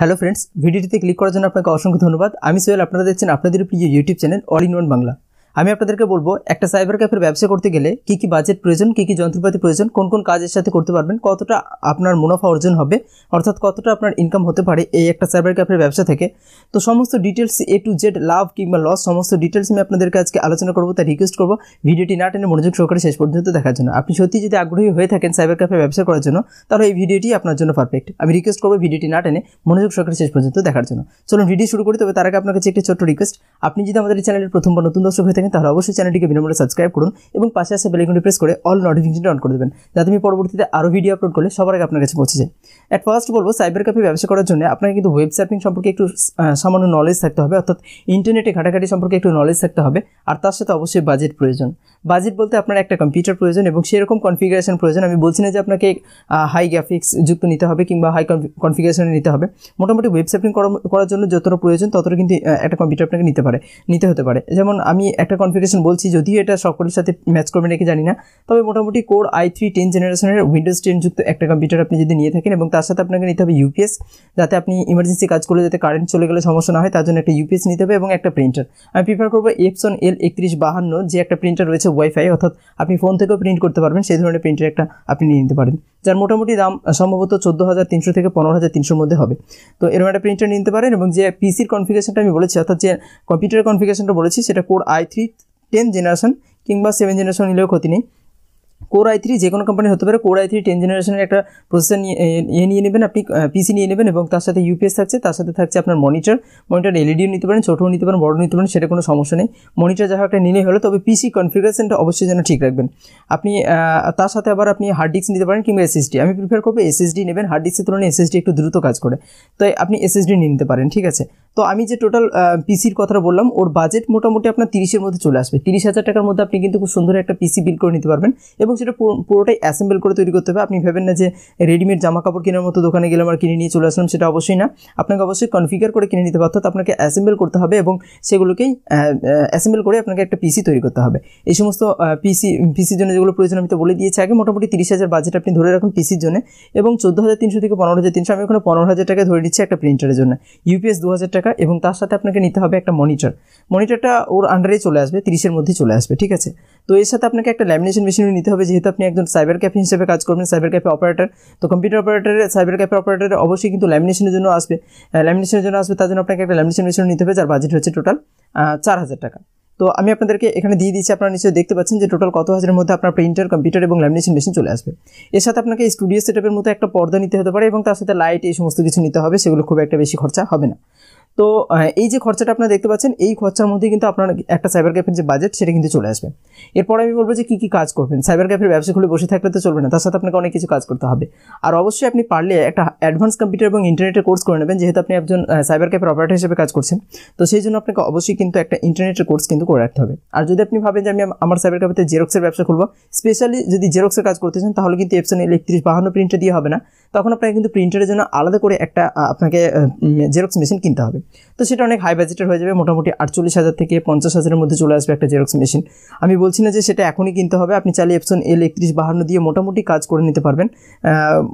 hello friends ভিডিওটিতে click করার জন্য আপনাকে অসংখ্য ধন্যবাদ আমি সোয়েল আপনারা দেখছেন আপনাদের প্রিয় YouTube channel all in one Bangla আমি আপনাদেরকে বলবো একটা সাইবার ক্যাফের ব্যবসা করতে গেলে কি কি বাজেট প্রয়োজন কি কি যন্ত্রপাতি প্রয়োজন কোন কোন কাজের সাথে করতে পারবেন কতটা আপনার মুনাফা অর্জন হবে অর্থাৎ কতটা আপনার ইনকাম হতে পারে এই একটা সাইবার ক্যাফের ব্যবসা থেকে তো সমস্ত ডিটেলস এ টু জেড লাভ কিংবা লস সমস্ত ডিটেলস আমি আপনাদেরকে আজকে আলোচনা করবো তাই রিকোয়েস্ট করবো ভিডিওটি না টেনে মনোযোগ সহকারে শেষ পর্যন্ত দেখার জন্য আপনি সত্যি যদি আগ্রহী হয়ে থাকেন সাইবার ক্যাফের ব্যবসা করার জন্য তাহলে এই ভিডিওটি আপনার জন্য পারফেক্ট আমি রিকোয়েস্ট করবো ভিডিওটি না টেনে মনোযোগ সহকারে শেষ পর্যন্ত দেখার জন্য চলুন ভিডিও শুরু করি তবে তার আগে আপনার কাছে একটি ছোট্ট রিকোয়েস্ট আপনি যদি আমাদের চ্যানেলের প্রথমবার নতুন দর্শক হয়ে থাকেন থাকেন তাহলে অবশ্যই চ্যানেলটিকে বিনামূল্যে সাবস্ক্রাইব করুন এবং পাশে আসে বেলাইকনটি প্রেস করে অল নোটিফিকেশনটি অন করে দেবেন যাতে আমি পরবর্তীতে আরও ভিডিও আপলোড করলে সবার আগে আপনার কাছে পৌঁছে যায় অ্যাট ফার্স্ট বলবো সাইবার ক্যাফে ব্যবসা করার জন্য আপনাকে কিন্তু ওয়েব সার্ফিং সম্পর্কে একটু সামান্য নলেজ থাকতে হবে অর্থাৎ ইন্টারনেটে ঘাটাঘাটি সম্পর্কে একটু নলেজ থাকতে হবে আর তার সাথে অবশ্যই বাজেট প্রয়োজন বাজেট বলতে আপনার একটা কম্পিউটার প্রয়োজন এবং সেরকম কনফিগারেশন প্রয়োজন আমি বলছি না যে আপনাকে হাই গ্রাফিক্স যুক্ত নিতে হবে কিংবা হাই কনফিগারেশনে নিতে হবে মোটামুটি ওয়েব সার্ফিং করার জন্য যতটা প্রয়োজন ততটা কিন্তু একটা কম্পিউটার আপনাকে নিতে পারে নিতে হতে পারে যেমন আমি একটা কনফিগারেশন বলছি যদিও এটা সকলের সাথে ম্যাচ করবে নাকি জানি না তবে মোটামুটি কোর আই থ্রি টেন জেনারেশনের উইন্ডোজ টেন যুক্ত একটা কম্পিউটার আপনি যদি নিয়ে থাকেন এবং তার সাথে আপনাকে নিতে হবে ইউপিএস যাতে আপনি ইমার্জেন্সি কাজ করলে যাতে কারেন্ট চলে গেলে সমস্যা না হয় তার জন্য একটা ইউপিএস নিতে হবে এবং একটা প্রিন্টার আমি প্রিফার করবো এপসন এল একত্রিশ বাহান্ন যে একটা প্রিন্টার রয়েছে ওয়াইফাই অর্থাৎ আপনি ফোন থেকেও প্রিন্ট করতে পারবেন সেই ধরনের প্রিন্টার একটা আপনি নিয়ে নিতে পারেন যার মোটামুটি দাম সম্ভবত চোদ্দো হাজার তিনশো থেকে পনেরো হাজার তিনশোর মধ্যে হবে তো এরকম একটা প্রিন্টার নিতে পারেন এবং যে পিসির কনফিগারেশনটা আমি বলেছি অর্থাৎ যে কম্পিউটার কনফিগারেশনটা বলেছি সেটা core I three three ten generation কিংবা সেভেন জেনারেশন নিলেও ক্ষতি নেই কোর আই থ্রি যে কোনো কোম্পানি হতে পারে কোর আই থ্রি টেন জেনারেশনের একটা প্রসেসর ইয়ে নিয়ে নেবেন আপনি পিসি নিয়ে নেবেন এবং তার সাথে ইউপিএস থাকছে তার সাথে থাকছে আপনার মনিটর মনিটর এলইডিও নিতে পারেন ছোটও নিতে পারেন বড়ো নিতে পারেন সেটা কোনো সমস্যা নেই মনিটর যা একটা নিলেই হলো তবে পিসি কনফিগারেশনটা অবশ্যই যেন ঠিক রাখবেন আপনি তার সাথে আবার আপনি হার্ড ডিস্ক নিতে পারেন কিংবা এসএসডি আমি প্রিফার করবো এসএসডি নেবেন হার্ড ডিস্কের তুলনায় এসএসডি একটু দ্রুত কাজ করে তাই আপনি এসএসডি নিয়ে নিতে পারেন ঠিক আছে তো আমি যে টোটাল পিসির কথা বললাম ওর বাজেট মোটামুটি আপনার তিরিশের মধ্যে চলে আসবে তিরিশ হাজার টাকার মধ্যে আপনি কিন্তু খুব সুন্দর একটা পিসি বিল করে নিতে পারবেন এবং সেটা পুরোটাই অ্যাসেম্বল করে তৈরি করতে হবে আপনি ভেবেন না যে রেডিমেড জামা কাপড় কেনার মতো দোকানে গেলাম আর কিনে নিয়ে চলে আসলাম সেটা অবশ্যই না আপনাকে অবশ্যই কনফিগার করে কিনে নিতে পারতো আপনাকে অ্যাসেম্বল করতে হবে এবং সেগুলোকেই অ্যাসেম্বল করে আপনাকে একটা পিসি তৈরি করতে হবে এই সমস্ত পিসি পিসির জন্য যেগুলো প্রয়োজন আমি তো বলে দিয়েছি আগে মোটামুটি তিরিশ হাজার বাজেট আপনি ধরে রাখুন পিসির জন্য এবং চোদ্দো হাজার তিনশো থেকে পনেরো হাজার তিনশো আমি ওখানে পনেরো হাজার টাকা ধরে নিচ্ছি একটা প্রিন্টারের জন্য ইউপিএস দু হাজার টাকা এবং তার সাথে আপনাকে নিতে হবে একটা মনিটর মনিটরটা ওর আন্ডারে চলে আসবে তিরিশের মধ্যে চলে আসবে ঠিক আছে তো এর সাথে আপনাকে একটা ল্যামিনেশন মেশিনও নিতে হবে যেহেতু আপনি একজন সাইবার ক্যাফে হিসেবে কাজ করবেন সাইবার ক্যাফে অপারেটর তো কম্পিউটার অপারেটারের সাইবার ক্যাফে অপারেটারের অবশ্যই কিন্তু ল্যামিনেশনের জন্য আসবে ল্যামিনেশনের জন্য আসবে তার জন্য আপনাকে একটা ল্যামিনেশন মেশিন নিতে হবে যার বাজেট হচ্ছে টোটাল চার হাজার টাকা তো আমি আপনাদেরকে এখানে দিয়ে দিচ্ছি আপনারা নিশ্চয়ই দেখতে পাচ্ছেন যে টোটাল কত হাজারের মধ্যে আপনার প্রিন্টার কম্পিউটার এবং ল্যামিনেশন মেশিন চলে আসবে এর সাথে আপনাকে স্টুডিও সেটআপের মতো একটা পর্দা নিতে হতে পারে এবং তার সাথে লাইট এই সমস্ত কিছু নিতে হবে সেগুলো খুব একটা বেশি খরচা হবে না তো এই যে খরচাটা আপনারা দেখতে পাচ্ছেন এই খরচার মধ্যে কিন্তু আপনার একটা সাইবার ক্যাফের যে বাজেট সেটা কিন্তু চলে আসবে এরপর আমি বলবো যে কী কী কাজ করবেন সাইবার ক্যাফের ব্যবসা খুলে বসে থাকলে তো চলবে না তার সাথে আপনাকে অনেক কিছু কাজ করতে হবে আর অবশ্যই আপনি পারলে একটা অ্যাডভান্স কম্পিউটার এবং ইন্টারনেটের কোর্স করে নেবেন যেহেতু আপনি একজন সাইবার ক্যাফের অপারেটর হিসেবে কাজ করছেন তো সেই জন্য আপনাকে অবশ্যই কিন্তু একটা ইন্টারনেটের কোর্স কিন্তু করে রাখতে হবে আর যদি আপনি ভাবেন যে আমি আমার সাইবার ক্যাফেতে জেরক্সের ব্যবসা খুলবো স্পেশালি যদি জেরক্সের কাজ করতে চান তাহলে কিন্তু এপসন ইলেকট্রিক বাহান্ন প্রিন্টার দিয়ে হবে না তখন আপনাকে কিন্তু প্রিন্টারের জন্য আলাদা করে একটা আপনাকে জেরক্স মেশিন কিনতে হবে তো সেটা অনেক হাই বাজেটের হয়ে যাবে মোটামুটি আটচল্লিশ হাজার থেকে পঞ্চাশ হাজারের মধ্যে চলে আসবে একটা জেরক্স মেশিন আমি বলছি না যে সেটা এখনই কিনতে হবে আপনি চালিয়ে এপসন এল একত্রিশ বাহান্ন দিয়ে মোটামুটি কাজ করে নিতে পারবেন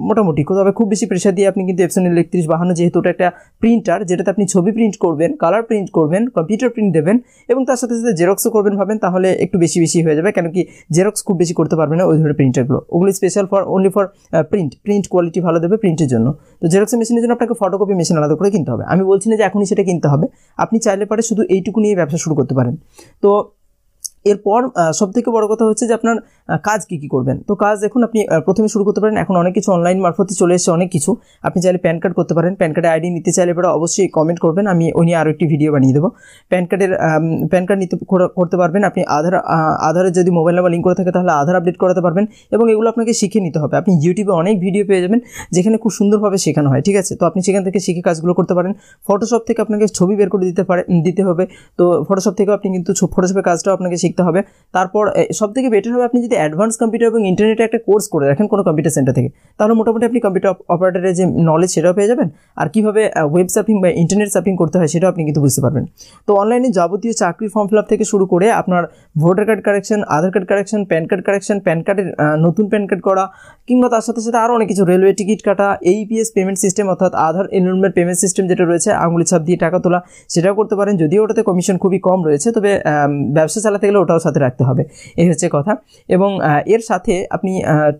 মোটামুটি তবে খুব বেশি প্রেশার দিয়ে আপনি কিন্তু এপসন এল একত্রিশ বাহান্ন যেহেতু ওটা একটা প্রিন্টার যেটাতে আপনি ছবি প্রিন্ট করবেন কালার প্রিন্ট করবেন কম্পিউটার প্রিন্ট দেবেন এবং তার সাথে সাথে জেরক্সও করবেন ভাবেন তাহলে একটু বেশি বেশি হয়ে যাবে কেন কি জেরক্স খুব বেশি করতে পারবে না ওই ধরনের প্রিন্টারগুলো ওগুলি special for only for print print quality ভালো দেবে প্রিন্টের জন্য তো জেরক্স মেশিনের জন্য আপনাকে ফটোকপি মেশিন আলাদা করে কিনতে হবে আমি বলছি না যে এখন সেটা কিনতে হবে আপনি চাইলে পরে শুধু এইটুকু নিয়ে ব্যবসা শুরু করতে পারেন তো এরপর সব থেকে বড় কথা হচ্ছে যে আপনার কাজ কি কি করবেন তো কাজ দেখুন আপনি প্রথমে শুরু করতে পারেন এখন অনেক কিছু অনলাইন মারফতে চলে এসেছে অনেক কিছু আপনি চাইলে প্যান কার্ড করতে পারেন প্যান কার্ডে আইডি নিতে চাইলে এবার অবশ্যই কমেন্ট করবেন আমি ওই নিয়ে আরও একটি ভিডিও বানিয়ে দেবো প্যান কার্ডের প্যান কার্ড নিতে করতে পারবেন আপনি আধার আধারের যদি মোবাইল নাম্বার লিঙ্ক করে থাকে তাহলে আধার আপডেট করাতে পারবেন এবং এগুলো আপনাকে শিখে নিতে হবে আপনি ইউটিউবে অনেক ভিডিও পেয়ে যাবেন যেখানে খুব সুন্দরভাবে শেখানো হয় ঠিক আছে তো আপনি সেখান থেকে শিখে কাজগুলো করতে পারেন ফটোশপ থেকে আপনাকে ছবি বের করে দিতে পারে দিতে হবে তো ফটোশপ থেকেও আপনি কিন্তু ফটোশপের কাজটাও আপনাকে শিখে শিখতে হবে তারপর সব থেকে বেটার হবে আপনি যদি অ্যাডভান্স কম্পিউটার এবং ইন্টারনেটে একটা কোর্স করে রাখেন কোনো কম্পিউটার সেন্টার থেকে তাহলে মোটামুটি আপনি কম্পিউটার অপারেটারের যে নলেজ সেটাও পেয়ে যাবেন আর কীভাবে ওয়েব সার্ফিং বা ইন্টারনেট সার্ফিং করতে হয় সেটাও আপনি কিন্তু বুঝতে পারবেন তো অনলাইনে যাবতীয় চাকরির ফর্ম ফিল আপ থেকে শুরু করে আপনার voter card correction Aadhaar card correction PAN card correction PAN কার্ডের নতুন প্যান কার্ড করা কিংবা তার সাথে সাথে আরও অনেক কিছু রেলওয়ে টিকিট কাটা এইপিএস পেমেন্ট সিস্টেম অর্থাৎ আধার এনরোলমেন্ট পেমেন্ট সিস্টেম যেটা রয়েছে আঙুলি ছাপ দিয়ে টাকা তোলা সেটাও করতে পারেন যদিও ওটাতে কমিশন খুবই কম রয়েছে তবে ব্যবসা চালাতে গেলে ওটাও সাথে রাখতে হবে এই হচ্ছে কথা এবং এর সাথে আপনি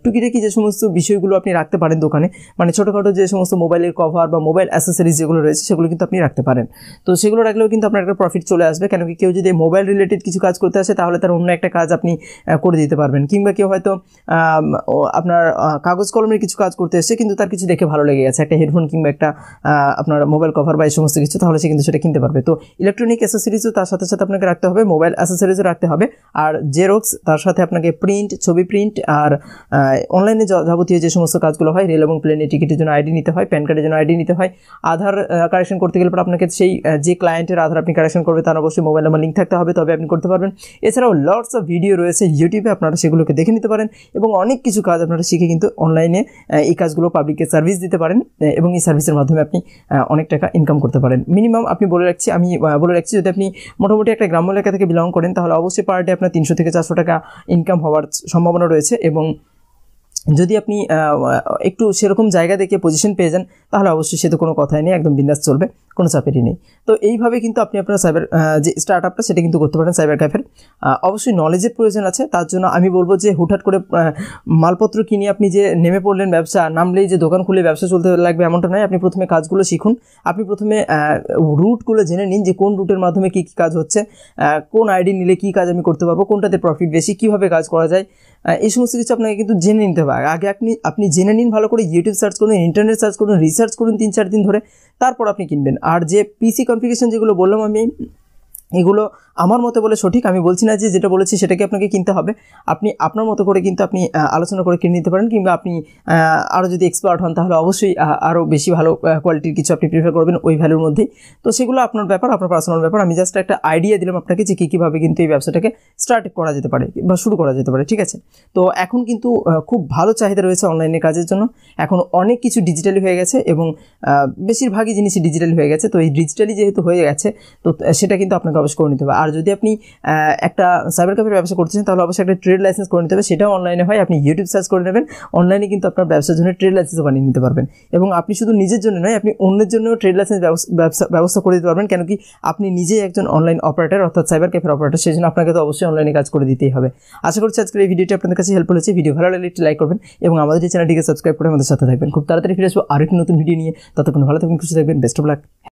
টুকিটাকি যে সমস্ত বিষয়গুলো আপনি রাখতে পারেন দোকানে মানে ছোটোখাটো যে সমস্ত মোবাইলের কভার বা মোবাইল অ্যাসেসরিজ যেগুলো রয়েছে সেগুলো কিন্তু আপনি রাখতে পারেন তো সেগুলো রাখলেও কিন্তু আপনার একটা প্রফিট চলে আসবে কেন কি কেউ যদি মোবাইল রিলেটেড কিছু কাজ করতে আসে তাহলে তার অন্য একটা কাজ আপনি করে দিতে পারবেন কিংবা কেউ হয়তো আপনার কাগজ কলমের কিছু কাজ করতে এসে কিন্তু তার কিছু দেখে ভালো লেগে গেছে একটা হেডফোন কিংবা একটা আপনার মোবাইল কভার বা এই সমস্ত কিছু তাহলে সে কিন্তু সেটা কিনতে পারবে তো ইলেকট্রনিক অ্যাসেসরিজও তার সাথে সাথে আপনাকে রাখতে হবে মোবাইল অ্যাসেসরিজও রাখতে হবে হবে আর জেরক্স তার সাথে আপনাকে প্রিন্ট ছবি প্রিন্ট আর অনলাইনে যাবতীয় যে সমস্ত কাজগুলো হয় রেল এবং প্লেনের টিকিটের জন্য আইডি নিতে হয় প্যান কার্ডের জন্য আইডি নিতে হয় আধার কারেকশন করতে গেলে পর আপনাকে সেই যে ক্লায়েন্টের আধার আপনি কারেকশন করবে তার অবশ্যই মোবাইল নাম্বার লিঙ্ক থাকতে হবে তবে আপনি করতে পারবেন এছাড়াও লর্ডস অফ ভিডিও রয়েছে ইউটিউবে আপনারা সেগুলোকে দেখে নিতে পারেন এবং অনেক কিছু কাজ আপনারা শিখে কিন্তু অনলাইনে এই কাজগুলো পাবলিককে সার্ভিস দিতে পারেন এবং এই সার্ভিসের মাধ্যমে আপনি অনেক টাকা ইনকাম করতে পারেন মিনিমাম আপনি বলে রাখছি আমি বলে রাখছি যদি আপনি মোটামুটি একটা গ্রাম্য এলাকা থেকে বিলং করেন তাহলে অবশ্যই পার ডে আপনার তিনশো থেকে চারশো টাকা ইনকাম হওয়ার সম্ভাবনা রয়েছে এবং যদি আপনি একটু সেরকম জায়গা দেখে পজিশন পেয়ে যান তাহলে অবশ্যই সে তো কোনো কথাই নেই একদম বিন্দাস চলবে কোনো চাপেরই নেই তো এইভাবে কিন্তু আপনি আপনার সাইবার যে স্টার্ট আপটা সেটা কিন্তু করতে পারেন সাইবার ক্যাফের অবশ্যই নলেজের প্রয়োজন আছে তার জন্য আমি বলবো যে হুটহাট করে মালপত্র কিনে আপনি যে নেমে পড়লেন ব্যবসা নামলেই যে দোকান খুলে ব্যবসা চলতে লাগবে এমনটা নয় আপনি প্রথমে কাজগুলো শিখুন আপনি প্রথমে রুটগুলো জেনে নিন যে কোন রুটের মাধ্যমে কী কী কাজ হচ্ছে কোন আইডি নিলে কী কাজ আমি করতে পারবো কোনটাতে প্রফিট বেশি কীভাবে কাজ করা যায় এই সমস্ত কিছু আপনাকে কিন্তু জেনে নিতে হবে আগে আপনি আপনি জেনে নিন ভালো করে ইউটিউব সার্চ করুন ইন্টারনেট সার্চ করুন রিসার্চ করুন তিন চার দিন ধরে তারপর আপনি কিনবেন আর যে পিসি কনফিগেশন যেগুলো বললাম আমি এগুলো আমার মতে বলে সঠিক আমি বলছি না যে যেটা বলেছি সেটাকে আপনাকে কিনতে হবে আপনি আপনার মতো করে কিন্তু আপনি আলোচনা করে কিনে নিতে পারেন কিংবা আপনি আরও যদি এক্সপার্ট হন তাহলে অবশ্যই আরও বেশি ভালো কোয়ালিটির কিছু আপনি প্রিফার করবেন ওই ভ্যালুর মধ্যেই তো সেগুলো আপনার ব্যাপার আপনার পার্সোনাল ব্যাপার আমি জাস্ট একটা আইডিয়া দিলাম আপনাকে যে কী কীভাবে কিন্তু এই ব্যবসাটাকে স্টার্ট করা যেতে পারে বা শুরু করা যেতে পারে ঠিক আছে তো এখন কিন্তু খুব ভালো চাহিদা রয়েছে অনলাইনে কাজের জন্য এখন অনেক কিছু ডিজিটালি হয়ে গেছে এবং বেশিরভাগই জিনিসই ডিজিটালি হয়ে গেছে তো এই ডিজিটালি যেহেতু হয়ে গেছে তো সেটা কিন্তু আপনাকে প্রবেশ করে নিতে হবে আর যদি আপনি একটা সাইবার ক্যাফের ব্যবসা করতেছেন তাহলে অবশ্যই একটা ট্রেড লাইসেন্স করে নিতে হবে সেটাও অনলাইনে হয় আপনি ইউটিউব সার্চ করে নেবেন অনলাইনে কিন্তু আপনার ব্যবসার জন্য ট্রেড লাইসেন্স বানিয়ে নিতে পারবেন এবং আপনি শুধু নিজের জন্য নয় আপনি অন্যের জন্য ট্রেড লাইসেন্স ব্যবসা ব্যবস্থা করে দিতে পারবেন কেন কি আপনি নিজেই একজন অনলাইন অপারেটর অর্থাৎ সাইবার ক্যাফের অপারেটর সেই জন্য আপনাকে তো অবশ্যই অনলাইনে কাজ করে দিতেই হবে আশা করছি আজকের এই ভিডিওটি আপনাদের কাছে হেল্পফুল হয়েছে ভিডিও ভালো লাগলে একটি লাইক করবেন এবং আমাদের চ্যানেলটিকে সাবস্ক্রাইব করে আমাদের সাথে থাকবেন খুব তাড়াতাড়ি ফিরে আসবো আরেকটি নতুন ভিডিও নিয়ে ততক্ষণ ভালো থাকবেন খুশি থাকবেন বেস্ট অফ লাক